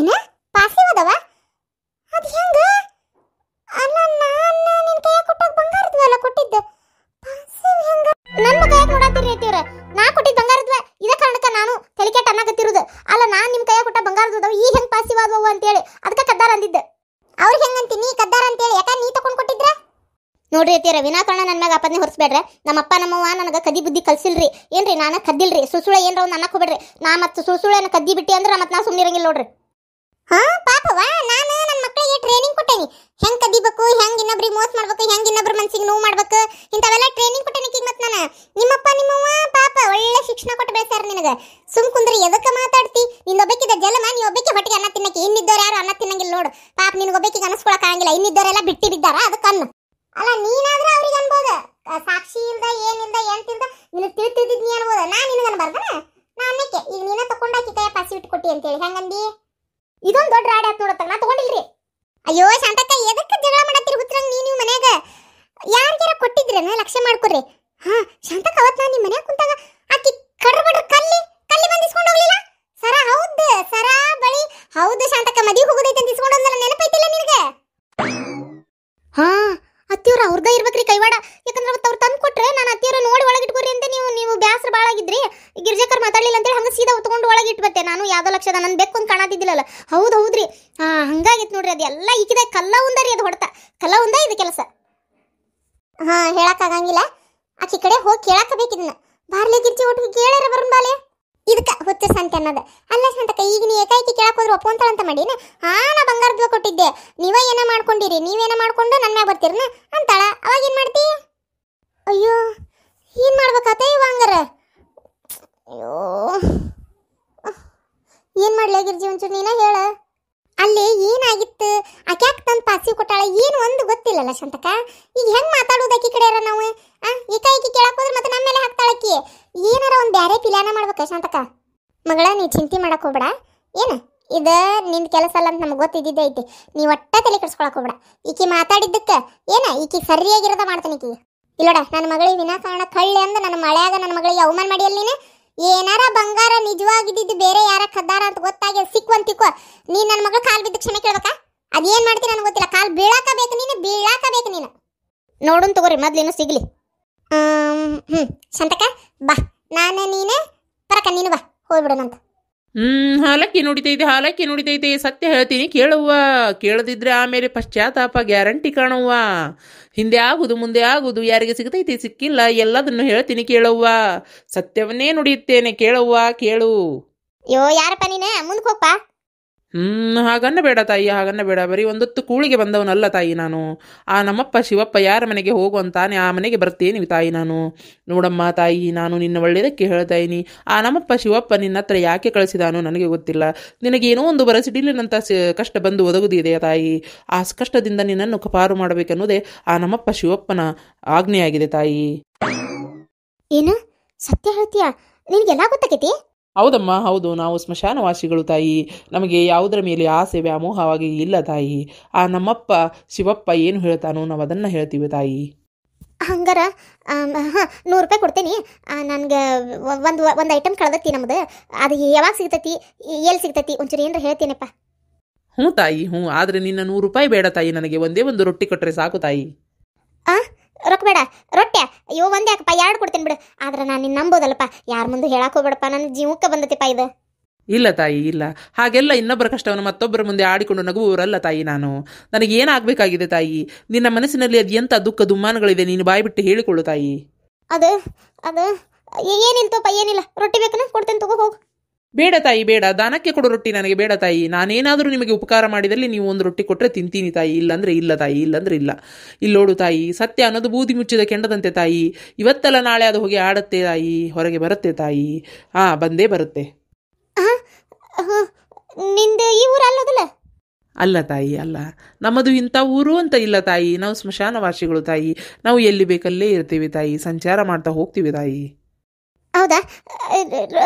ಏನ ಪಾಸಿವ್ ಅದವ ಅದು ಹೆಂಗ ಅಲ್ಲ ನಾನು ನಿನ್ನ ಕೈಯಾಗ ಕೊಟ್ಟ ಬಂಗಾರದ್ವ ಕೊಟ್ಟಿದ್ದು ಪಾಸಿವ್ ಹೆಂಗ ನನ್ನ ಕೈಯಾಗ ನೋಡಾತಿರಿ ಐತಿವ್ರ ನಾ ಕೊಟ್ಟಿದ್ದ ಬಂಗಾರದ್ವ ಇದೇ ಕಾರಣಕ್ಕೆ ನಾನು ತಲಿಕೆಟ್ ಅನ್ನಕತ್ತಿರೋದು ಅಲ್ಲ ನಾನು ನಿಮ್ಮ ಕೈ ಕೊಟ್ಟ ಬಂಗಾರದ್ವ ಈ ಈಗ ಹೆಂಗೆ ಪಾಸಿವ್ ಆದವು ಅಂತೇಳಿ ಅದಕ್ಕೆ ಕದ್ದಾರ ಅಂದಿದ್ದೆ ಅವ್ರು ಹೆಂಗಂತಿ ನೀ ಕದ್ದಾರ ಅಂತೇಳಿ ಯಾಕ ನೀ ತಗೊಂಡು ಕೊಟ್ಟಿದ್ರ ನೋಡ್ರಿ ವಿನಾ ವಿನಾಕಾರಣ ನನ್ನ ಮ್ಯಾಗ ಅಪ್ಪನೇ ಹೊರಿಸ್ಬೇಡ್ರಿ ನಮ್ಮಪ್ಪ ನಮ್ಮವ್ವ ನನಗೆ ಕದಿ ಬುದ್ಧಿ ಕಲ್ಸಿಲ್ರಿ ಏನ್ರಿ ನಾನು ಕದ್ದಿಲ್ರಿ ಸುಸುಳೆ ಏನರ ಒಂದು ಅನ್ನಕ್ಕೆ ಹೋಗ್ಬೇಡ್ರಿ ನಾ ಮತ್ತು ಸುಸುಳೆನ ಕದ್ದಿ ಬಿಟ್ಟಿ ಅಂದ್ರೆ ಮತ್ತೆ ನಾ ಸುಮ್ಮನಿರಂಗಿಲ್ಲ ನೋಡ್ರಿ ಹಾ ಪಾಪವಾ ನಾನು ನನ್ನ ಮಕ್ಕಳಿಗೆ ಟ್ರೈನಿಂಗ್ ಕೊಟ್ಟೇನಿ ಹೆಂಗ್ ಕದಿಬೇಕು ಹೆಂಗ್ ಇನ್ನೊಬ್ರಿಗೆ ಮೋಸ ಮಾಡ್ಬೇಕು ಹೆಂಗ್ ಇನ್ನೊಬ್ರ ಮನ್ಸಿಗೆ ನೋವು ಮಾಡ್ಬೇಕು ಇಂಥವೆಲ್ಲ ಟ್ರೈನಿಂಗ್ ಕೊಟ್ಟೇನಿ ಈಗ ಮತ್ತೆ ನಾನು ನಿಮ್ಮಪ್ಪ ನಿಮ್ಮವ್ವ ಪಾಪ ಒಳ್ಳೆ ಶಿಕ್ಷಣ ಕೊಟ್ಟು ಬೆಳೆಸ್ಯಾರ ನಿನಗೆ ಸುಮ್ ಕುಂದ್ರಿ ಎದಕ್ಕೆ ಮಾತಾಡ್ತಿ ನಿನ್ನೊಬ್ಬಕ್ಕಿದ ಜಲಮ ನೀ ಒಬ್ಬಕ್ಕೆ ಹೊಟ್ಟಿಗೆ ಅನ್ನ ತಿನ್ನಕ್ಕೆ ಇನ್ನಿದ್ದವ್ರು ಯಾರು ಅನ್ನ ತಿನ್ನಂಗಿಲ್ಲ ನೋಡು ಪಾಪ ನಿನಗೊಬ್ಬಕ್ಕಿಗೆ ಅನಿಸ್ಕೊಳಕ್ ಆಗಂಗಿಲ್ಲ ಇನ್ನಿದ್ದವರೆಲ್ಲ ಬಿಟ್ಟಿ ಬಿದ್ದಾರ ಅದಕ್ಕೆ ಅನ್ನು ಅಲ್ಲ ನೀನಾದ್ರೆ ಅವ್ರಿಗೆ ಅನ್ಬೋದು ಸಾಕ್ಷಿ ಇಲ್ದ ಏನಿಲ್ದ ಎಂತಿಲ್ದ ನಿನಗೆ ತಿಳಿತಿದ್ದಿದ್ ನೀ ನಾ ನಾನು ನಿನಗೆ ಅನ್ಬಾರ್ದನ ನಾನು ಈಗ ನೀನ ತಕೊಂಡಾಕಿ ಕೈ ಪಾಸಿ ಇಟ್ಟು ಕೊಟ್ಟಿ ಅಂತೇಳಿ ಹೆಂಗಂದಿ ಇದೊಂದು ದೊಡ್ಡ ರಾಡ್ ಆತ್ ನೋಡತ್ತ ನಾ ತಗೊಂಡಿಲ್ರಿ ಅಯ್ಯೋ ಶಾಂತಕ್ಕ ಎದಕ್ಕೆ ಜಗಳ ಮಾಡತ್ತೀರಿ ಹುಚ್ಚರಂಗ್ ನೀ ನೀವು ಮನ್ಯಾಗ ಯಾರ್ಗಾರ ಕೊಟ್ಟಿದ್ರೇನ ಲಕ್ಷ್ಯ ಮಾಡ್ಕೊರಿ ಹಾ ಶಾಂತಕ್ಕ ಅವತ್ ನಾ ನಿಮ್ಮ ಮನ್ಯಾಗ ಕುಂತಾಗ ಆಕಿ ಕಡ್ರ ಕಲ್ಲಿ ಕಲ್ಲಿ ಬಂದು ಇಸ್ಕೊಂಡು ಹೋಗ್ಲಿಲ್ಲ ಸರ ಹೌದು ಸರ ಬಳಿ ಹೌದು ಶಾಂತಕ್ಕ ಮದಿ ಹೋಗೋದೈತೆ ಅಂತ ಇಸ್ಕೊಂಡು ನೆನಪೈತಿಲ್ಲ ನಿನಗೆ ಹಾ ಅತ್ತಿಯವ್ರ ಅವ್ರದ ಇರ್ಬೇಕ್ರಿ ಕೈವಾಡ ಯಾಕಂದ್ರೆ ಅವತ್ತು ಅವ್ರು ತಂದು ಕೊಟ್ರೆ ನಾನು ಅತ್ತಿಯವ್ರ ನೋಡಿ ಒಳಗೆ ಒಳಗಿಟ್ಕೋರಿ ಅಂತ ನೀವು ನೀವು ಬ್ಯಾಸರ ಭಾಳ ಆಗಿದ್ರಿ ಗಿರ್ಜಕರ್ ಮಾತಾಡಲಿಲ್ಲ ಅಂತೇಳಿ ಹಂಗೆ ಸೀದಾ ಉತ್ಕೊಂಡು ಒಳಗೆ ಇಟ್ಬತ್ತೆ ನಾನು ಯಾವುದೋ ಲಕ್ಷದ ನನ್ನ ಬೇಕು ಅಂತ ಕಾಣತಿದ್ದಿಲ್ಲಲ್ಲ ಹೌದು ಹೌದ್ರಿ ಹಾಂ ಹಂಗಾಗಿತ್ತು ನೋಡ್ರಿ ಅದೆಲ್ಲ ಈಕಿದ ಕಲ್ಲ ಉಂದ ರೀ ಅದು ಹೊಡ್ತ ಕಲ್ಲ ಉಂದ ಇದು ಕೆಲಸ ಹಾಂ ಹೇಳಕ್ಕಾಗಂಗಿಲ್ಲ ಆಕಿ ಕಡೆ ಹೋಗಿ ಕೇಳಕ್ಕ ಬೇಕಿದ್ನ ಬಾರ್ಲಿ ಗಿರ್ಜಿ ಒಟ್ಟಿಗೆ ಕೇಳಾರ ಬರೋಣ ಇದಕ್ಕೆ ಹುಚ್ಚ ಸಂತೆ ಅನ್ನೋದು ಅಲ್ಲ ಸಂತಕ ಈಗ ನೀ ಏಕಾಏಕಿ ಕೇಳಕ್ ಹೋದ್ರೆ ಅಂತ ಮಾಡಿನ ಹಾ ನಾ ಬಂಗಾರದ ಕೊಟ್ಟಿದ್ದೆ ನೀವೇ ಏನೋ ಮಾಡ್ಕೊಂಡಿರಿ ನೀವೇನ ಮಾಡ್ಕೊಂಡು ನನ್ನ ಮ್ಯಾಗ ಬರ್ತೀರನ ಅಂತಾಳ ಅವಾಗ ಏನ್ ಮಾಡ್ತಿ ಅಯ್ಯೋ ಏನ್ ಮಾಡ್ಬೇಕಾತ ಇವ ಹಂಗಾರ ಅಯ್ಯೋ ಏನು ಮಾಡ್ಲಿ ಗಿರ್ಜಿ ಒಂಚೂರು ನೀನ ಹೇಳ ಅಲ್ಲಿ ಏನಾಗಿತ್ತು ಅಕ್ಯಾಕ್ ತಂದು ಪಾಸಿ ಕೊಟ್ಟಾಳ ಏನು ಒಂದು ಗೊತ್ತಿಲ್ಲಲ್ಲ ಶಂತಕ ಈಗ ಹೆಂಗ್ ಮಾತಾಡೋದು ಆಕಿ ಕಡೆ ನಾವು ಆ ಏಕಾಏಕಿ ಕೇಳಕ್ ಹೋದ್ರೆ ಮತ್ತೆ ನಮ್ಮ ಮೇಲೆ ಹಾಕ್ತಾಳಕ್ಕಿ ಏನಾರ ಒಂದು ಬ್ಯಾರೆ ಪಿಲಾನ ಮಾಡ್ಬೇಕ ಶಾಂತಕ ಮಗಳ ನೀ ಚಿಂತೆ ಮಾಡಕ್ ಹೋಗ್ಬೇಡ ಏನ ಇದ ನಿನ್ ಕೆಲಸ ಅಲ್ಲ ಅಂತ ನಮ್ಗೆ ಗೊತ್ತಿದ್ದಿದ್ದೆ ಐತಿ ನೀ ಒಟ್ಟ ತಲೆ ಕೆಡ್ಸ್ಕೊಳಕ್ ಹೋಗ್ಬೇಡ ಈಕಿ ಮಾತಾಡಿದ್ದಕ್ಕೆ ಏನ ಈಕಿ ಸರಿಯಾಗಿರೋದ ಮಾಡ್ತಾನೆ ಇಲ್ಲೋಡ ನನ್ನ ಮಗಳಿಗೆ ವಿನಾಕಾರಣ ಕಳ್ಳೆ ಅಂದ ನನ್ನ ಮಳೆಯಾಗ ನನ್ನ ಮಗಳಿಗೆ ಅವಮಾನ ಮಾಡಿ ನೀನು ಏನಾರ ಬಂಗಾರ ನಿಜವಾಗಿದ್ದು ಬೇರೆ ಯಾರ ಕದ್ದಾರ ಅಂತ ಗೊತ್ತಾಗಿ ಸಿಕ್ಕೊಂತ ತಿಕ್ಕೋ ನೀ ನನ್ನ ಮಗಳ ಕಾಲು ಕ್ಷಣ ಕ್ಷಣ ಕೇಳ್ಬೇಕಾ ಅದೇನ್ ಮಾಡ್ತೀನಿ ನನಗೆ ಗೊತ್ತಿಲ್ಲ ಕಾಲ್ ಬೀಳಾಕ ಬೇಕು ನೀನು ಬೀಳಾಕ ಬೇಕು ನೀನು ನೋಡುನ್ ತಗೋರಿ ಮೊದ್ಲಿನ ಸಿಗ್ಲಿ ಹ್ಮ್ ಶಂತಕ ಬಾ ನಾನು ನೀನೆ ಬರಕ ನೀನು ಬಾ ಅಂತ ಹ್ಮ್ ಹಾಲಕ್ಕಿ ನುಡಿತೈತೆ ಹಾಲಕ್ಕಿ ನುಡಿತೈತೆ ಸತ್ಯ ಹೇಳ್ತೀನಿ ಕೇಳುವ ಕೇಳದಿದ್ರೆ ಆಮೇಲೆ ಪಶ್ಚಾತ್ತಾಪ ಗ್ಯಾರಂಟಿ ಕಾಣುವ ಹಿಂದೆ ಆಗುದು ಮುಂದೆ ಆಗುದು ಯಾರಿಗೆ ಸಿಗತೈತಿ ಸಿಕ್ಕಿಲ್ಲ ಎಲ್ಲದನ್ನು ಹೇಳ್ತೀನಿ ಕೇಳುವ ಸತ್ಯವನ್ನೇ ನುಡಿಯುತ್ತೇನೆ ಕೇಳುವ ಕೇಳು ಯೋ ಯಾರಪ್ಪ ನೀನೆ ಹ್ಞೂ ಹಾಗನ್ನ ಬೇಡ ತಾಯಿ ಹಾಗನ್ನ ಬೇಡ ಬರೀ ಒಂದೊತ್ತು ಕೂಳಿಗೆ ಬಂದವನಲ್ಲ ತಾಯಿ ನಾನು ಆ ನಮ್ಮಪ್ಪ ಶಿವಪ್ಪ ಯಾರ ಮನೆಗೆ ಹೋಗುವಂತಾನೆ ಆ ಮನೆಗೆ ಬರ್ತೀನಿ ತಾಯಿ ನಾನು ನೋಡಮ್ಮ ತಾಯಿ ನಾನು ನಿನ್ನ ಒಳ್ಳೆಯದಕ್ಕೆ ಹೇಳ್ತಾ ಇದೀನಿ ಆ ನಮ್ಮಪ್ಪ ಶಿವಪ್ಪ ನಿನ್ನ ಹತ್ರ ಯಾಕೆ ಕಳಿಸಿದಾನೋ ನನಗೆ ಗೊತ್ತಿಲ್ಲ ನಿನಗೇನೋ ಒಂದು ಬರಸಿಡಿಲಿನಂಥ ಕಷ್ಟ ಬಂದು ಒದಗುದಿದೆಯಾ ತಾಯಿ ಆ ಕಷ್ಟದಿಂದ ನಿನ್ನನ್ನು ಕಪಾರು ಮಾಡಬೇಕನ್ನೋದೇ ಆ ನಮ್ಮಪ್ಪ ಶಿವಪ್ಪನ ಆಜ್ಞೆಯಾಗಿದೆ ತಾಯಿ ಏನು ಸತ್ಯ ಹೇಳ್ತೀಯಾ ನಿನಗೆಲ್ಲ ಗೊತ್ತಾಗೈತಿ ಹೌದಮ್ಮ ಹೌದು ನಾವು ಸ್ಮಶಾನವಾಸಿಗಳು ತಾಯಿ ನಮಗೆ ಯಾವುದರ ಮೇಲೆ ಆಸೆ ವ್ಯಾಮೋಹವಾಗಿ ಇಲ್ಲ ತಾಯಿ ಆ ನಮ್ಮಪ್ಪ ಶಿವಪ್ಪ ಏನು ಹೇಳ್ತಾನೋ ನಾವು ಅದನ್ನ ಹೇಳ್ತೀವಿ ತಾಯಿ ಹಂಗಾರ ಹಾಂ ನೂರು ರೂಪಾಯಿ ಕೊಡ್ತೀನಿ ನನಗೆ ಒಂದು ಒಂದು ಐಟಮ್ ಕಳೆದತಿ ನಮ್ದು ಅದು ಯಾವಾಗ ಸಿಗ್ತೈತಿ ಎಲ್ಲಿ ಸಿಗ್ತೈತಿ ಒಂಚೂರು ಏನಾರ ಹೇಳ್ತೀನಪ್ಪ ಹ್ಞೂ ತಾಯಿ ಹ್ಞೂ ಆದರೆ ನಿನ್ನ ನೂರು ರೂಪಾಯಿ ಬೇಡ ತಾಯಿ ನನಗೆ ಒಂದೇ ಒಂದು ರೊಟ್ಟಿ ಕೊಟ್ಟರೆ ಸಾಕು ತಾಯಿ ಆ ರೊಕ್ಕ ಬೇಡ ರೊಟ್ಟೆ ಅಯ್ಯೋ ಒಂದು ಯಾಕಪ್ಪ ಎರಡು ಕೊಡ್ತೀನಿ ಬಿಡು ಆದ್ರೆ ನಾನು ನಿನ್ನ ನಂಬೋದಲ್ಲಪ್ಪ ಯಾರ ಮುಂದೆ ಹೇಳಕ್ಕೆ ಹೋಗ್ಬೇಡಪ್ಪ ನನ್ನ ಜೀವಕ್ಕೆ ಬಂದತಿಪ್ಪ ಇದು ಇಲ್ಲ ತಾಯಿ ಇಲ್ಲ ಹಾಗೆಲ್ಲ ಇನ್ನೊಬ್ಬರ ಕಷ್ಟವನ್ನು ಮತ್ತೊಬ್ಬರ ಮುಂದೆ ಆಡಿಕೊಂಡು ನಗುವವರಲ್ಲ ತಾಯಿ ನಾನು ನನಗೆ ಏನಾಗಬೇಕಾಗಿದೆ ತಾಯಿ ನಿನ್ನ ಮನಸ್ಸಿನಲ್ಲಿ ಅದು ಎಂಥ ದುಃಖ ದುಮ್ಮಾನಗಳಿದೆ ನೀನು ಬಾಯಿ ಬಿಟ್ಟು ಹೇಳಿಕೊಳ್ಳು ತಾಯಿ ಅದು ಅದು ಏನಿಲ್ಲ ಏನಿಲ್ಲ ರೊಟ್ಟಿ ಬೇಕನ ಕೊಡ್ತೇನೆ ತಗೋ ಹೋಗು ಬೇಡ ತಾಯಿ ಬೇಡ ದಾನಕ್ಕೆ ಕೊಡೋ ರೊಟ್ಟಿ ನನಗೆ ಬೇಡ ತಾಯಿ ನಾನೇನಾದರೂ ನಿಮಗೆ ಉಪಕಾರ ಮಾಡಿದಲ್ಲಿ ನೀವು ಒಂದು ರೊಟ್ಟಿ ಕೊಟ್ಟರೆ ತಿಂತೀನಿ ತಾಯಿ ಇಲ್ಲಂದ್ರೆ ಇಲ್ಲ ತಾಯಿ ಇಲ್ಲಂದ್ರೆ ಇಲ್ಲ ಇಲ್ಲೋಡು ತಾಯಿ ಸತ್ಯ ಅನ್ನೋದು ಬೂದಿ ಮುಚ್ಚಿದ ಕೆಂಡದಂತೆ ತಾಯಿ ಇವತ್ತಲ್ಲ ನಾಳೆ ಅದು ಹೋಗಿ ಆಡತ್ತೆ ತಾಯಿ ಹೊರಗೆ ಬರುತ್ತೆ ತಾಯಿ ಹಾ ಬಂದೇ ಬರುತ್ತೆ ಈ ಅಲ್ಲ ತಾಯಿ ಅಲ್ಲ ನಮ್ಮದು ಇಂಥ ಊರು ಅಂತ ಇಲ್ಲ ತಾಯಿ ನಾವು ಸ್ಮಶಾನ ವಾಸಿಗಳು ತಾಯಿ ನಾವು ಎಲ್ಲಿ ಬೇಕಲ್ಲೇ ಇರ್ತೀವಿ ತಾಯಿ ಸಂಚಾರ ಮಾಡ್ತಾ ಹೋಗ್ತೀವಿ ತಾಯಿ ಹೌದಾ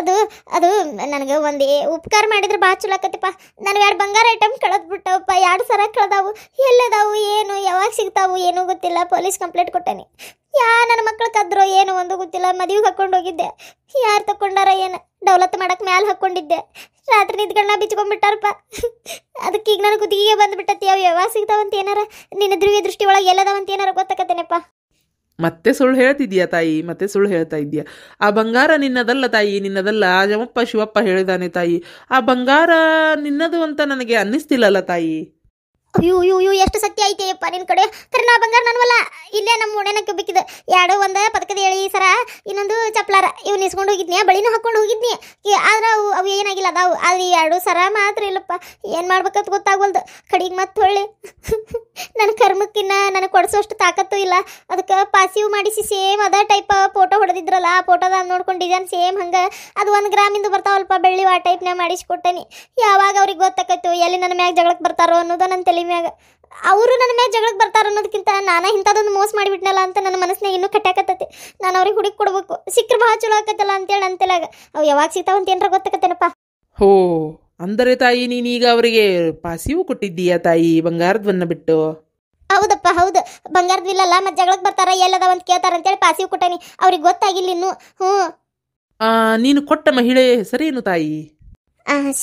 ಅದು ಅದು ನನಗೆ ಒಂದು ಉಪಕಾರ ಮಾಡಿದ್ರೆ ಭಾಳ ಚಲೋ ಆಕತ್ತಪ್ಪ ನನಗೆ ಎರಡು ಬಂಗಾರ ಐಟಮ್ ಕಳೆದ್ಬಿಟ್ಟವಪ್ಪ ಎರಡು ಸರ ಕಳೆದಾವು ಎಲ್ಲದಾವು ಏನು ಯಾವಾಗ ಸಿಗ್ತಾವು ಏನೂ ಗೊತ್ತಿಲ್ಲ ಪೊಲೀಸ್ ಕಂಪ್ಲೇಂಟ್ ಕೊಟ್ಟೇನಿ ಯಾ ನನ್ನ ಮಕ್ಳು ಕದ್ರೋ ಏನು ಒಂದು ಗೊತ್ತಿಲ್ಲ ಮದುವೆಗೆ ಹಾಕೊಂಡು ಹೋಗಿದ್ದೆ ಯಾರು ತಕೊಂಡಾರ ಏನು ಡೆವಲಪ್ ಮಾಡಕ್ಕೆ ಮ್ಯಾಲೆ ಹಾಕೊಂಡಿದ್ದೆ ರಾತ್ರಿ ನಿದ್ಗಳನ್ನ ಬಿಚ್ಕೊಂಡ್ಬಿಟ್ಟಾರಪ್ಪ ಅದಕ್ಕೆ ಈಗ ನನಗೆ ಗುದ್ದಿಗೆ ಬಂದ್ಬಿಟ್ಟತಿ ಅವು ಯಾವಾಗ ಸಿಗ್ತಾವಂತ ಏನಾರ ನಿನ್ನ ಧ್ರುವ್ಯ ದೃಷ್ಟಿಯೊಳಗೆ ಎಲ್ಲದಾವಂತ ಏನಾರ ಗೊತ್ತಾಕತ್ತೇನಪ್ಪ ಮತ್ತೆ ಸುಳ್ಳು ಹೇಳ್ತಿದ್ಯಾ ತಾಯಿ ಮತ್ತೆ ಸುಳ್ಳು ಹೇಳ್ತಾ ಇದ್ದೀಯ ಆ ಬಂಗಾರ ನಿನ್ನದಲ್ಲ ತಾಯಿ ನಿನ್ನದಲ್ಲ ಜಮಪ್ಪ ಶಿವಪ್ಪ ಹೇಳಿದಾನೆ ತಾಯಿ ಆ ಬಂಗಾರ ನಿನ್ನದು ಅಂತ ನನಗೆ ಅನ್ನಿಸ್ತಿಲ್ಲಲ್ಲ ತಾಯಿ ಅಯ್ಯೋ ಅಯ್ಯೋ ಅಯ್ಯೋ ಎಷ್ಟು ಸತ್ಯ ಐತೆ ನಿನ್ ನಿನ್ನ ಕಡೆ ನಾ ಬಂಗಾರ ನನ್ವಲ್ಲ ಇಲ್ಲೇ ನಮ್ಮ ಓಣೆನಕ್ಕೆ ಬೇಕಿದ್ದು ಎರಡು ಒಂದು ಪದಕದ ಹೇಳಿ ಸರ ಇನ್ನೊಂದು ಚಪ್ಲಾರ ಇವ್ನು ಇಸ್ಕೊಂಡು ಹೋಗಿದ್ನಿ ಬಳಿನೂ ಹಾಕೊಂಡು ಹೋಗಿದ್ನಿ ಆದ್ರೆ ಅವು ಅವು ಏನಾಗಿಲ್ಲ ಅದಾವು ಆದ್ರೆ ಎರಡು ಸರ ಮಾತ್ರ ಇಲ್ಲಪ್ಪ ಏನು ಮಾಡ್ಬೇಕಂತ ಗೊತ್ತಾಗಲ್ದು ಕಡೆಗೆ ಮತ್ತೆ ಹೊಳ್ಳಿ ನನ್ನ ಕರ್ಮಕ್ಕಿನ್ನ ನನಗೆ ಕೊಡಿಸೋಷ್ಟು ತಾಕತ್ತು ಇಲ್ಲ ಅದಕ್ಕೆ ಪಾಸಿವ್ ಮಾಡಿಸಿ ಸೇಮ್ ಅದ ಟೈಪ್ ಫೋಟೋ ಹೊಡೆದಿದ್ರಲ್ಲ ಆ ಫೋಟೋದ ನೋಡ್ಕೊಂಡು ಡಿಸೈನ್ ಸೇಮ್ ಹಂಗೆ ಅದು ಒಂದು ಗ್ರಾಮಿಂದ ಬರ್ತಾವಲ್ಪ ಬೆಳ್ಳಿ ಆ ಟೈಪ್ನ ಮಾಡಿಸ್ಕೊಟ್ಟೇನಿ ಯಾವಾಗ ಅವ್ರಿಗೆ ಗೊತ್ತಾಕೈತು ಎಲ್ಲಿ ನನ್ನ ಮ್ಯಾಗ ಜಗಳಕ್ಕೆ ಬರ್ತಾರೋ ಅನ್ನೋದು ನನ್ನ ತಲೆ ಮ್ಯಾಗ ಅವರು ನನ್ನ ಮ್ಯಾಗ ಜಗಳಕ್ಕೆ ಬರ್ತಾರ ಅನ್ನೋದಕ್ಕಿಂತ ನಾನು ಇಂಥದ್ದೊಂದು ಮೋಸ ಮಾಡಿಬಿಟ್ನಲ್ಲ ಅಂತ ನನ್ನ ಮನಸ್ಸಿನಾಗ ಇನ್ನೂ ಕಟ್ಟಾಕತ್ತೈತಿ ನಾನು ಅವ್ರಿಗೆ ಹುಡುಕಿ ಕೊಡ್ಬೇಕು ಸಿಕ್ಕರೆ ಭಾಳ ಚಲೋ ಆಕತ್ತಲ್ಲ ಅಂತೇಳಿ ಅಂತೇಳಾಗ ಅವು ಯಾವಾಗ ಸಿಗ್ತಾವಂತ ಏನರ ಗೊತ್ತಾಕತ್ತೇನಪ್ಪ ಹೋ ಅಂದರೆ ತಾಯಿ ನೀನೀಗ ಅವರಿಗೆ ಪಾಸಿವು ಕೊಟ್ಟಿದ್ದೀಯಾ ತಾಯಿ ಬಂಗಾರದವನ್ನ ಬಿಟ್ಟು ಹೌದಪ್ಪ ಹೌದು ಬಂಗಾರದಿಲ್ಲಲ್ಲ ಮತ್ತೆ ಜಗಳಕ್ಕೆ ಬರ್ತಾರ ಎಲ್ಲದ ಅಂತ ಕೇಳ್ತಾರ ಅಂತೇಳಿ ಪಾಸಿಯೂ ಕೊಟ್ಟನಿ ಅವ್ರಿಗೆ ಗೊತ್ತಾಗಿಲ್ಲ ಇನ್ನು ಹ್ಞೂ ನೀನು ಕೊಟ್ಟ ಮಹಿಳೆ ಹೆಸರೇನು ತಾಯಿ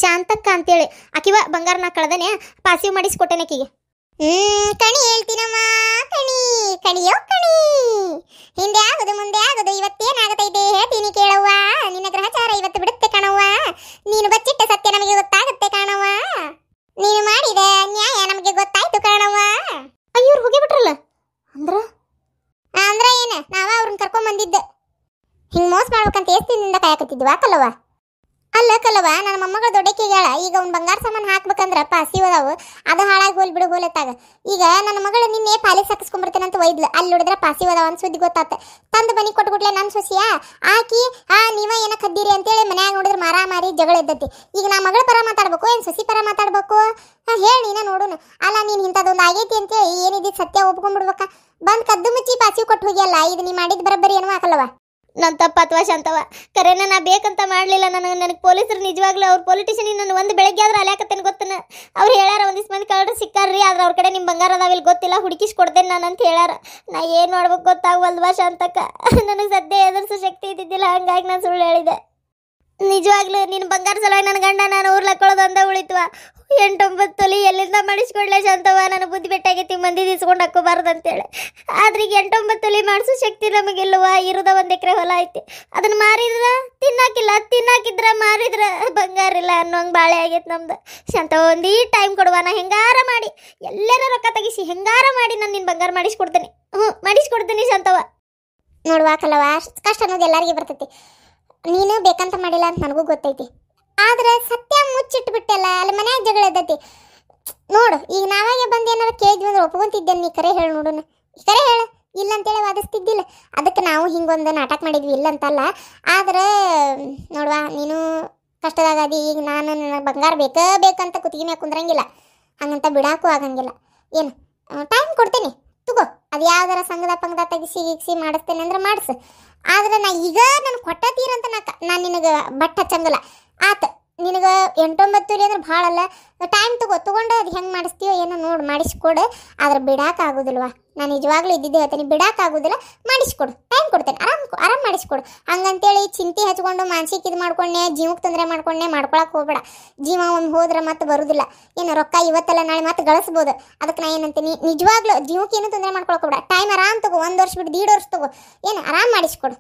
ಶಾಂತಕ್ಕ ಅಂತೇಳಿ ಆಕಿವ ಬಂಗಾರನ ಕಳೆದನೆ ಪಾಸಿವ್ ಮಾಡಿಸ್ಕೊಟ್ಟೆನಕಿಗೆ ಹ್ಮ್ ಕಣಿ ಹೇಳ್ತೀನಮ್ಮ ಕಣಿ ಕಣಿಯೋ ಕಣಿ ಹಿಂದೆ ಆಗೋದು ಮುಂದೆ ಆಗೋದು ಇವತ್ತೇನಾಗತೈತೆ ಹೇಳ್ತೀನಿ ಕೇಳವ್ವ ನಿನ್ನ ಗ್ರಹಚಾರ ಇವತ್ತು ಬಿಡುತ್ತೆ ಕಣವ್ವ ನೀನು ಬಚ್ಚಿಟ್ಟ ಸತ್ಯ ನಮಗೆ ಗೊತ್ತಾಗುತ್ತೆ ಕಾಣವ್ವ ನೀನು ಮಾಡಿದ ನ್ಯಾಯ ನಮಗೆ ಗೊತ್ತಾಯ್ತು ಕಾಣವ್ವ ಅಯ್ಯೋ ಹೋಗಿ ಬಿಟ್ರಲ್ಲ ಅಂದ್ರ ಅಂದ್ರ ಏನ ನಾವ ಅವ್ರನ್ನ ಕರ್ಕೊಂಡ್ ಬಂದಿದ್ದೆ ಹಿಂಗ್ ಮೋಸ ಮಾಡ್ಬೇಕಂತ ಎಷ್ಟು ದಿನದಿಂದ ಕಾಯಕತ್ತಿದ್ವಾ ಕಲ್ಲವ್ವ ಅಲ್ಲ ಕಲವ ನನ್ನ ಮೊಮ್ಮಗಳು ಹೇಳ ಈಗ ಅವ್ನು ಬಂಗಾರ ಸಾಮಾನು ಹಾಕ್ಬೇಕಂದ್ರ ಪಾಸಿ ಅದಾವು ಅದು ಹಾಳಾಗಿ ಹೋಲ್ ಬಿಡು ಹೋಲತ್ತಾಗ ಈಗ ನನ್ನ ಮಗಳು ನಿನ್ನೆ ಪಾಲಿಸ್ ಅಂತ ಒಯ್ದ್ಲು ಅಲ್ಲಿ ನೋಡಿದ್ರೆ ಪಾಸಿ ಅದಾವ ಅಂತ ಸುದ್ದಿ ಗೊತ್ತಾತ ತಂದು ಬನ್ನಿ ಕೊಟ್ಬಿಟ್ಲೆ ನನ್ನ ಸೊಸಿಯಾ ಆಕಿ ಆ ನೀವ ಏನ ಅಂತ ಹೇಳಿ ಮನ್ಯಾಗ ನೋಡಿದ್ರೆ ಮಾರಾ ಮಾರಿ ಜಗಳ ಎದ್ದತಿ ಈಗ ನಾ ಮಗಳ ಪರ ಮಾತಾಡ್ಬೇಕು ಏನ್ ಸೊಸಿ ಪರ ಮಾತಾಡ್ಬೇಕು ಹೇಳಿ ನೀನ ನೋಡೋಣ ಅಲ್ಲ ನೀನು ಇಂಥದ್ದೊಂದು ಆಗೈತಿ ಹೇಳಿ ಏನಿದಿ ಸತ್ಯ ಒಪ್ಕೊಂಡ್ಬಿಡ್ಬೇಕ ಬಂದು ಕದ್ದು ಮುಚ್ಚಿ ಪಾಸಿ ಕೊಟ್ಟು ಅಲ್ಲ ಇದು ನೀ ಮಾಡಿದ ಬರಬ್ಬರಿ ಏನೋ ಹಾಕಲ್ವಾ ನನ್ನ ತಪ್ಪ ಅಥವಾ ಶಾಂತವ ಕರೆನ ನಾ ಬೇಕಂತ ಮಾಡಲಿಲ್ಲ ನನಗೆ ನನಗೆ ಪೊಲೀಸರು ನಿಜವಾಗ್ಲೂ ಅವ್ರ ಪೊಲಿಟಿಷಿಯನ್ ನನ್ನ ಒಂದು ಬೆಳಗ್ಗೆ ಆದ್ರೆ ಅಲ್ಯಾಕತ್ತೇನೆ ಗೊತ್ತನ ಅವ್ರು ಹೇಳ್ಯಾರ ಒಂದಿಷ್ಟು ಮಂದಿ ಕಳ್ರ ಸಿಕ್ಕಾರ್ರಿ ಆದ್ರೆ ಅವ್ರ ಕಡೆ ನಿಮ್ಮ ಬಂಗಾರ ಇಲ್ಲಿ ಗೊತ್ತಿಲ್ಲ ಹುಡುಕಿಸಿ ಕೊಡ್ತೇನೆ ನಾನು ಅಂತ ಹೇಳ್ಯಾರ ನಾ ಏನು ಮಾಡ್ಬೇಕು ಗೊತ್ತಾಗವಲ್ವಾ ಶಾಂತಕ್ಕ ನನಗೆ ಸದ್ಯ ಎದುರಿಸೋ ಶಕ್ತಿ ಇದ್ದಿದ್ದಿಲ್ಲ ಹಂಗಾಗಿ ನಾನು ಸುಳ್ಳು ಹೇಳಿದೆ ನಿಜವಾಗ್ಲು ನಿನ್ನ ಬಂಗಾರ ಸಲ ನನ್ನ ಗಂಡ ನಾನು ಊರ್ಲಕ್ಕೊಳ್ಳೋದು ಅಂದ ಉಳಿತುವ ಎಂಟೊಂಬತ್ತು ತೊಲಿ ಎಲ್ಲಿಂದ ಮಾಡಿಸ್ಕೊಡ್ಲೆ ಶಾಂತವ ನಾನು ಬುದ್ಧಿ ಬೆಟ್ಟಾಗೈತಿ ಮಂದಿ ತೀಸ್ಕೊಂಡು ಹಾಕೋಬಾರ್ದು ಅಂತೇಳಿ ಆದ್ರೆ ಈಗ ಎಂಟೊಂಬತ್ತು ತೊಲಿ ಮಾಡಿಸೋ ಶಕ್ತಿ ನಮಗಿಲ್ವ ಇರುದ ಒಂದು ಎಕರೆ ಹೊಲ ಐತಿ ಅದನ್ನ ಮಾರಿದ್ರ ತಿನ್ನಾಕಿಲ್ಲ ತಿನ್ನಾಕಿದ್ರ ಮಾರಿದ್ರ ಬಂಗಾರ ಇಲ್ಲ ಅನ್ನೋಂಗೆ ಬಾಳೆ ಆಗೈತೆ ನಮ್ದು ಸಂತವ ಒಂದೀ ಟೈಮ್ ಕೊಡುವ ನಾ ಹೆಂಗಾರ ಮಾಡಿ ಎಲ್ಲರ ರೊಕ್ಕ ತೆಗಿಸಿ ಹೆಂಗಾರ ಮಾಡಿ ನಾನು ನಿನ್ನ ಬಂಗಾರ ಮಾಡಿಸ್ಕೊಡ್ತೇನೆ ಹ್ಞೂ ಮಾಡಿಸ್ಕೊಡ್ತೀನಿ ಶಾಂತವ ನೋಡುವ ಕಷ್ಟ ಅನ್ನೋದು ಎಲ್ಲರಿಗೂ ಬರ್ತೈತಿ ನೀನು ಬೇಕಂತ ಮಾಡಿಲ್ಲ ಅಂತ ನನಗೂ ಗೊತ್ತೈತಿ ಆದ್ರೆ ಸತ್ಯ ಮುಚ್ಚಿಟ್ಬಿಟ್ಟಲ್ಲ ಅಲ್ಲಿ ಮನ್ಯಾಗ ಜಗಳ ಇದ್ದತಿ ನೋಡು ಈಗ ನಾವಾಗೆ ಬಂದು ಏನಾರ ಕೇಳಿದ್ವಿ ಅಂದ್ರೆ ಒಪ್ಕೊಂತಿದ್ದೆ ನೀ ಕರೆ ಹೇಳು ನೋಡೋಣ ಕರೆ ಹೇಳು ಇಲ್ಲ ಅಂತೇಳಿ ವಾದಿಸ್ತಿದ್ದಿಲ್ಲ ಅದಕ್ಕೆ ನಾವು ಹಿಂಗೊಂದು ನಾಟಕ ಮಾಡಿದ್ವಿ ಇಲ್ಲ ಅಂತಲ್ಲ ಆದ್ರೆ ನೋಡುವ ನೀನು ಕಷ್ಟದಾಗ ಅದಿ ಈಗ ನಾನು ನನಗೆ ಬಂಗಾರ ಬೇಕೇ ಬೇಕಂತ ಕುತ್ತಿಗೆ ಕುಂದ್ರಂಗಿಲ್ಲ ಹಂಗಂತ ಬಿಡಾಕು ಆಗಂಗಿಲ್ಲ ಏನು ಟೈಮ್ ಕೊಡ್ತೀನಿ ತಗೋ ಅದು ಯಾವ್ದಾರ ಸಂಘದ ಪಂಗದ ತೆಗಿಸಿ ಗಿಗ್ಸಿ ಮಾಡಿಸ್ತೇನೆ ಅಂದ್ರೆ ಮಾಡಿಸು ಆದ್ರೆ ನಾ ಈಗ ನಾನು ತೀರಂತ ನಾ ನಾನು ನಿನಗೆ ಬಟ್ಟ ಹಚ್ಚಂಗಿಲ್ಲ ಆತ ನಿನಗೆ ಎಂಟೊಂಬತ್ತು ಅಂದ್ರೆ ಭಾಳ ಅಲ್ಲ ಟೈಮ್ ತಗೋ ತಗೊಂಡು ಅದು ಹೆಂಗೆ ಮಾಡಿಸ್ತೀವೋ ಏನೋ ನೋಡಿ ಮಾಡಿಸ್ಕೊಡು ಆದ್ರೆ ಬಿಡಾಕಾಗೋದಿಲ್ವಾ ನಾನು ನಿಜವಾಗ್ಲೂ ಇದ್ದಿದ್ದೆ ಹೇಳ್ತೇನೆ ಬಿಡೋಕ್ಕಾಗೋದಿಲ್ಲ ಮಾಡಿಸ್ಕೊಡು ಟೈಮ್ ಕೊಡ್ತೇನೆ ಆರಾಮ್ ಆರಾಮ್ ಮಾಡಿಸ್ಕೊಡು ಹಂಗಂತೇಳಿ ಚಿಂತೆ ಹಚ್ಕೊಂಡು ಮಾನಸಿಕ ಇದು ಮಾಡ್ಕೊಂಡೆ ಜೀವಕ್ಕೆ ತೊಂದರೆ ಮಾಡ್ಕೊಂಡೆ ಮಾಡ್ಕೊಳಕ್ಕೆ ಹೋಗ್ಬೇಡ ಜೀವ ಒಂದು ಹೋದ್ರೆ ಮತ್ತೆ ಬರೋದಿಲ್ಲ ಏನು ರೊಕ್ಕ ಇವತ್ತಲ್ಲ ನಾಳೆ ಮತ್ತೆ ಗಳಿಸ್ಬೋದು ಅದಕ್ಕೆ ನಾ ಏನಂತೀನಿ ನಿಜವಾಗ್ಲೂ ಜೀವಕ್ಕೆ ಏನು ತೊಂದರೆ ಮಾಡ್ಕೊಳಕ್ಕೆ ಟೈಮ್ ಆರಾಮ್ ತಗೋ ಒಂದು ವರ್ಷ ಬಿಟ್ಟು ದೀಡ್ ವರ್ಷ ತಗೋ ಏನು ಆರಾಮ್ ಮಾಡಿಸ್ಕೊಡು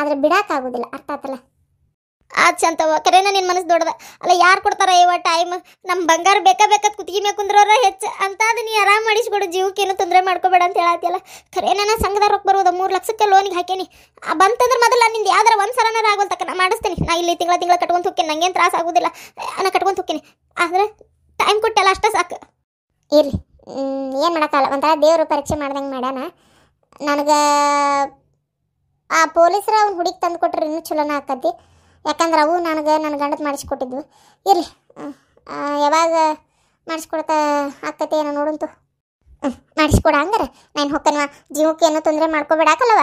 ಆದರೆ ಬಿಡೋಕ್ಕಾಗೋದಿಲ್ಲ ಅರ್ಥ ಆತಲ್ಲ ಆದ್ ಚಂತವ ಕರೆನ ನಿನ್ನ ಮನಸ್ಸು ದೊಡ್ಡದ ಅಲ್ಲ ಯಾರು ಕೊಡ್ತಾರ ಇವ ಟೈಮ್ ನಮ್ಮ ಬಂಗಾರ ಬೇಕಾ ಬೇಕಾದ ಕುತ್ತಿಗೆ ಮೇಲೆ ಹೆಚ್ಚು ಅಂತ ಅದು ನೀ ಆರಾಮ ಮಾಡಿಸ್ಬಿಡು ಜೀವಕ್ಕೇನು ತೊಂದರೆ ಮಾಡ್ಕೋಬೇಡ ಅಂತ ಹೇಳತ್ತಿಲ್ಲ ಕರೆನ ಸಂಘದ ರೊಕ್ಕ ಬರೋದು ಮೂರು ಲಕ್ಷಕ್ಕೆ ಲೋನಿಗೆ ಹಾಕೇನಿ ಆ ಬಂತಂದ್ರೆ ಮೊದಲ ನಿಂದು ಯಾವ್ದಾರ ಒಂದು ಸಲನಾರ ಆಗೋಲ್ ತಕ್ಕ ನಾ ಮಾಡಿಸ್ತೀನಿ ನಾ ಇಲ್ಲಿ ತಿಂಗಳ ತಿಂಗಳ ಕಟ್ಕೊಂಡು ಹೋಗ್ತೀನಿ ನಂಗೇನು ತ್ರಾಸ ಆಗೋದಿಲ್ಲ ನಾ ಕಟ್ಕೊಂಡು ಹೋಗ್ತೀನಿ ಆದರೆ ಟೈಮ್ ಕೊಟ್ಟೆಲ್ಲ ಅಷ್ಟೇ ಸಾಕು ಇರಲಿ ಏನು ಮಾಡೋಕ್ಕಲ್ಲ ಒಂಥರ ದೇವರು ಪರೀಕ್ಷೆ ಮಾಡ್ದಂಗೆ ಮಾಡ್ಯಾನ ನನಗೆ ಆ ಪೊಲೀಸರ ಅವ್ನು ಹುಡುಗಿ ತಂದು ಕೊಟ್ರೆ ಇನ್ನೂ ಚಲೋನ ಆಕತಿ ಯಾಕಂದ್ರೆ ಅವು ನನಗೆ ನನ್ನ ಗಂಡದ ಮಾಡಿಸ್ಕೊಟ್ಟಿದ್ವು ಇರಲಿ ಯಾವಾಗ ಮಾಡಿಸ್ಕೊಡ್ತಾ ಆಗ್ತೈತೆ ಏನೋ ನೋಡಂತು ಮಾಡಿಸ್ಕೊಡ ಹಂಗಾರೆ ನಾನು ಹೊಕ್ಕನವ ಜೀವಕ್ಕೆ ಏನೋ ತೊಂದರೆ ಮಾಡ್ಕೋಬೇಡಾಕಲ್ಲವ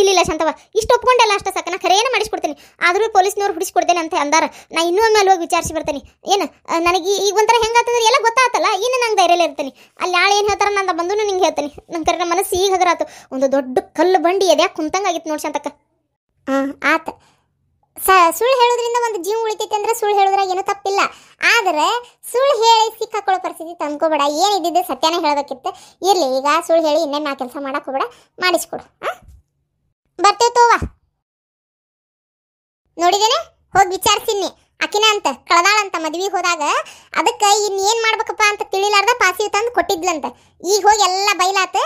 ಇಲ್ಲ ಶಾಂತವ ಇಷ್ಟು ಒಪ್ಕೊಂಡಲ್ಲ ಅಷ್ಟು ಸಾಕ ನಾ ಖರೇನ ಮಾಡಿಸ್ಕೊಡ್ತೀನಿ ಆದರೂ ಪೊಲೀಸ್ನವ್ರು ಹುಡಿಸ್ಕೊಡ್ತೇನೆ ಅಂತ ಅಂದಾರ ನಾ ಇನ್ನೂ ಒಮ್ಮೆ ಅಲ್ಲಿ ಹೋಗಿ ವಿಚಾರಿಸಿ ಬರ್ತೀನಿ ಏನು ನನಗೆ ಈಗ ಒಂಥರ ಹೆಂಗಾಗ್ತದೆ ಎಲ್ಲ ಗೊತ್ತಾಗತ್ತಲ್ಲ ಇನ್ನು ನಂಗೆ ಧೈರ್ಯಲ್ಲಿ ಇರ್ತೀನಿ ಅಲ್ಲಿ ಆಳು ಏನು ಹೇಳ್ತಾರೆ ನಾನು ಬಂದು ನಿಂಗೆ ಹೇಳ್ತೀನಿ ನನ್ನ ಕರೆ ನಮ್ಮ ಮನಸ್ಸು ಈಗ ಹದರಾತು ಒಂದು ದೊಡ್ಡ ಕಲ್ಲು ಬಂಡಿ ಅದ್ಯಾಕೆ ಕುಂತಂಗಾಗಿತ್ತು ನೋಡಿ ಶಾಂತಕ್ಕ ಹಾಂ ಆತ ಸುಳ್ಳು ಹೇಳೋದ್ರಿಂದ ಒಂದು ಜೀವ ಉಳಿತೈತೆ ಅಂದ್ರೆ ಸುಳ್ಳು ಹೇಳಿದ್ರೆ ಏನೂ ತಪ್ಪಿಲ್ಲ ಆದ್ರೆ ಸುಳ್ಳು ಹೇಳಿ ಸಿಕ್ಕಾಕೊಳ್ಳೋ ಪರಿಸ್ಥಿತಿ ತಂದ್ಕೋಬೇಡ ಏನಿದ್ದಿದ್ದು ಸತ್ಯನೇ ಹೇಳಬೇಕಿತ್ತು ಇರ್ಲಿ ಈಗ ಸುಳ್ಳು ಹೇಳಿ ಇನ್ನೇನು ನಾ ಕೆಲಸ ಮಾಡಕ್ ಹೋಗ್ಬೇಡ ಮಾಡಿಸ್ಕೊಡು ಹಾಂ ಬರ್ತೇವೆ ತೋವಾ ನೋಡಿದೇನೆ ಹೋಗಿ ವಿಚಾರಿಸಿನಿ ಅಕಿನ ಅಂತ ಕಳದಾಳಂತ ಮದ್ವಿಗೆ ಹೋದಾಗ ಅದಕ್ಕೆ ಇನ್ನೇನು ಮಾಡ್ಬೇಕಪ್ಪ ಅಂತ ತಿಳಿಲಾರ್ದ ಪಾಸಿ ತಂದು ಕೊಟ್ಟಿದ್ಲಂತ ಈಗ ಹೋಗಿ ಎಲ್ಲ ಬೈಲಾತ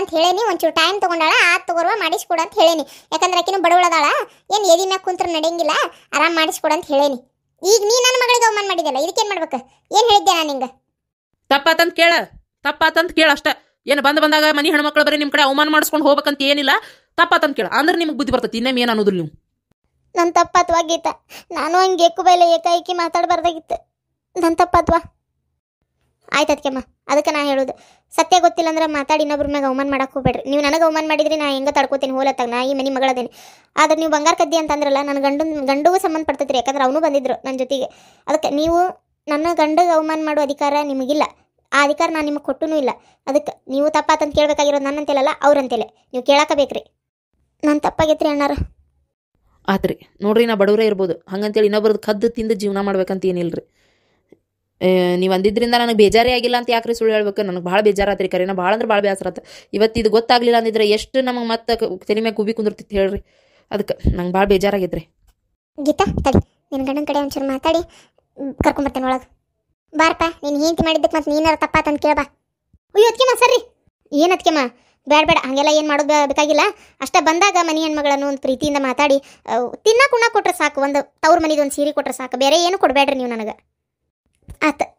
ಅಂತ ಹೇಳೇನಿ ಒಂಚೂರು ಟೈಮ್ ತೊಗೊಂಡಾಳ ಆ ತಗೋರುವ ಅಂತ ಹೇಳೇನಿ ಯಾಕಂದ್ರೆ ಆಕಿನ ಬಡವಳದಾಳ ಏನು ಎದಿ ಮ್ಯಾಗ ಕುಂತ್ರ ನಡೆಯಂಗಿಲ್ಲ ಆರಾಮ್ ಅಂತ ಹೇಳೇನಿ ಈಗ ನೀ ನನ್ನ ಮಗಳಿಗೆ ಅವಮಾನ ಮಾಡಿದಲ್ಲ ಇದಕ್ಕೇನು ಮಾಡ್ಬೇಕು ಏನು ಹೇಳಿದ್ದೆ ನಾನು ನಿಂಗೆ ತಪ್ಪಾತಂತ ಕೇಳ ತಪ್ಪಾತಂತ ಕೇಳ ಅಷ್ಟ ಏನು ಬಂದ ಬಂದಾಗ ಮನೆ ಹೆಣ್ಮಕ್ಳು ಬರೀ ನಿಮ್ಮ ಕಡೆ ಅವಮಾನ ಮಾಡಿಸ್ಕೊಂಡು ಹೋಗ್ಬೇಕಂತ ಏನಿಲ್ಲ ತಪ್ಪಾತಂತ ಕೇಳ ಅಂದ್ರೆ ನಿಮ್ಗೆ ಬುದ್ಧಿ ಬರ್ತೈತಿ ಇನ್ನೇನು ಅನ್ನೋದಿಲ್ಲ ನೀವು ನನ್ನ ತಪ್ಪ ಅಥವಾ ಗೀತಾ ನಾನು ಹಂಗೆ ಎಕ್ಕು ಬೇಲೆ ಏಕಾಏಕಿ ಮಾತಾಡಬಾರ್ದಾಗಿತ್ತು ನನ್ನ ತಪ್ಪ ಅಥವಾ ಆಯ್ತು ಅಮ್ಮ ಅದಕ್ಕೆ ನಾ ಹೇಳೋದು ಸತ್ಯ ಗೊತ್ತಿಲ್ಲ ಅಂದ್ರೆ ಮಾತಾಡಿ ಇನ್ನೊಬ್ಬರ ಮ್ಯಾಗ ಅವಮಾನ ಮಾಡಕ್ಕೆ ಹೋಗ್ಬೇಡ್ರಿ ನೀವು ನನಗೆ ಅವಮಾನ ಮಾಡಿದ್ರಿ ನಾ ಹೆಂಗೆ ತಡ್ಕೋತೀನಿ ಹೋಲತ್ತಾಗ ನಾ ಈ ಮನೆ ಮಗಳದೇನೆ ಆದ್ರೆ ನೀವು ಬಂಗಾರ ಕದ್ದಿ ಅಂತಂದ್ರಲ್ಲ ನನ್ನ ಗಂಡನ ಗಂಡಗೂ ಪಡ್ತೈತ್ರಿ ಯಾಕಂದ್ರೆ ಅವನು ಬಂದಿದ್ರು ನನ್ನ ಜೊತೆಗೆ ಅದಕ್ಕೆ ನೀವು ನನ್ನ ಗಂಡಗೆ ಅವಮಾನ ಮಾಡೋ ಅಧಿಕಾರ ನಿಮಗಿಲ್ಲ ಆ ಅಧಿಕಾರ ನಾನು ನಿಮಗೆ ಕೊಟ್ಟೂ ಇಲ್ಲ ಅದಕ್ಕೆ ನೀವು ತಪ್ಪಾತಂತ ಕೇಳಬೇಕಾಗಿರೋದು ನನ್ನಂತೇಳಲ್ಲ ಅವ್ರಂತೇಲೆ ನೀವು ಕೇಳಾಕಬೇಕ್ರಿ ನನ್ನ ತಪ್ಪಾಗೈತ್ರಿ ಅಣ್ಣಾರ ಆತ್ರಿ ನೋಡ್ರಿ ನಾ ಬಡವರೇ ಇರ್ಬೋದು ಹಂಗಂತೇಳಿ ಇನ್ನೊಬ್ರದ್ದು ಕದ್ದು ತಿಂದು ಜೀವನ ಮಾಡ್ಬೇಕಂತ ಏನಿಲ್ಲ ರೀ ನೀವು ಅಂದಿದ್ರಿಂದ ನನಗೆ ಬೇಜಾರೇ ಆಗಿಲ್ಲ ಅಂತ ಯಾಕ್ರಿ ಸುಳ್ಳು ಹೇಳ್ಬೇಕು ನನಗೆ ಭಾಳ ಬೇಜಾರಾತ್ರಿ ನಾ ಭಾಳ ಅಂದ್ರೆ ಭಾಳ ಆತ ಇವತ್ತು ಇದು ಗೊತ್ತಾಗ್ಲಿಲ್ಲ ಅಂದಿದ್ರೆ ಎಷ್ಟು ನಮಗೆ ಮತ್ತೆ ತಲೆ ಮ್ಯಾಗ ಗುಬಿ ಕುಂದಿರ್ತಿತ್ತು ಹೇಳ್ರಿ ಅದಕ್ಕೆ ನಂಗೆ ಭಾಳ ಬೇಜಾರಾಗಿದ್ರಿ ಗೀತಾ ತಡಿ ನಿನ್ನ ಗಂಡನ ಕಡೆ ಒಂಚೂರು ಮಾತಾಡಿ ಕರ್ಕೊಂಬರ್ತೇನೆ ಒಳಗೆ ಬಾರಪ್ಪ ನೀನು ಹೆಂಡತಿ ಮಾಡಿದ್ದಕ್ಕೆ ಮತ್ತೆ ನೀನಾರ ತಪ್ಪಾತಂತ ಕೇಳಬಾ ಅಯ್ಯೋ ಅದಕ್ಕೆ ಮಾ ಸರ್ರಿ ಏನು ಅದಕ್ಕೆ ಮಾ ಬೇಡ ಬೇಡ ಹಂಗೆಲ್ಲ ಏನು ಮಾಡೋದು ಬೇಕಾಗಿಲ್ಲ ಅಷ್ಟೇ ಬಂದಾಗ ಮನೆ ಹೆಣ್ಮಗಳನ್ನು ಒಂದು ಪ್ರೀತಿಯಿಂದ ಮಾತಾಡಿ ತಿನ್ನಕ್ಕೆ ಉಣ್ಣ ಕೊಟ್ರೆ ಸಾಕು ಒಂದು ತವ್ರ ಮನೇದು ಒಂದು ಸೀರೆ ಕೊಟ್ರೆ ಸಾಕು ಬೇರೆ ಏನು ಕೊಡಬೇಡ್ರಿ ನೀವು ನನಗೆ ಆತ